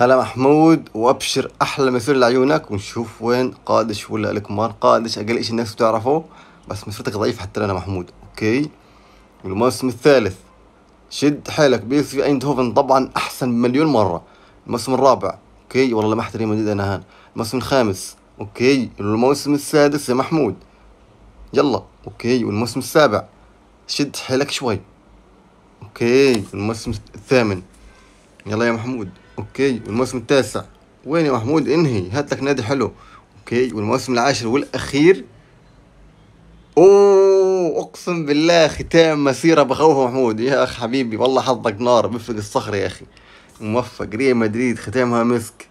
هلا محمود وابشر احلى مسير لعيونك ونشوف وين قادش ولا الكمار قادش اقل شيء الناس بتعرفه بس مسيرتك ضعيفه حتى انا محمود اوكي والموسم الثالث شد حيلك بي في ايندهوفن طبعا احسن بمليون مره الموسم الرابع اوكي والله ما احترم مدريد انا هان الموسم الخامس اوكي الموسم السادس يا محمود يلا اوكي والموسم السابع شد حيلك شوي اوكي الموسم الثامن يلا يا محمود اوكي والموسم التاسع وين يا محمود انهي هات لك نادي حلو اوكي والموسم العاشر والاخير اوه اقسم بالله ختام مسيره بخوف محمود يا اخ حبيبي والله حظك نار بفرق الصخر يا اخي موفق ريال مدريد ختامها مسك